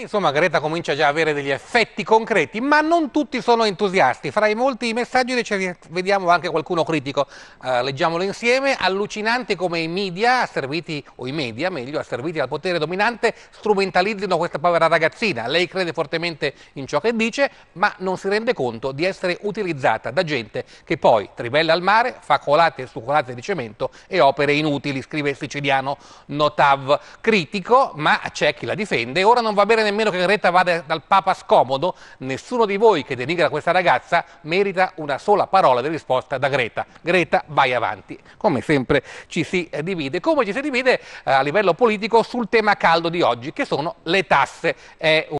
insomma Greta comincia già a avere degli effetti concreti, ma non tutti sono entusiasti. Fra i molti messaggi vediamo anche qualcuno critico. Uh, leggiamolo insieme. Allucinante come i media, asserviti, o i media meglio, asserviti al potere dominante, strumentalizzino questa povera ragazzina. Lei crede fortemente in ciò che dice, ma non si rende conto di essere utilizzata da gente che poi trivella al mare, fa colate su colate di cemento e opere inutili, scrive il siciliano Notav. Critico, ma c'è chi la difende. Ora non va bene pare nemmeno che Greta vada dal Papa scomodo, nessuno di voi che denigra questa ragazza merita una sola parola di risposta da Greta. Greta, vai avanti. Come sempre ci si divide, come ci si divide eh, a livello politico sul tema caldo di oggi, che sono le tasse. È un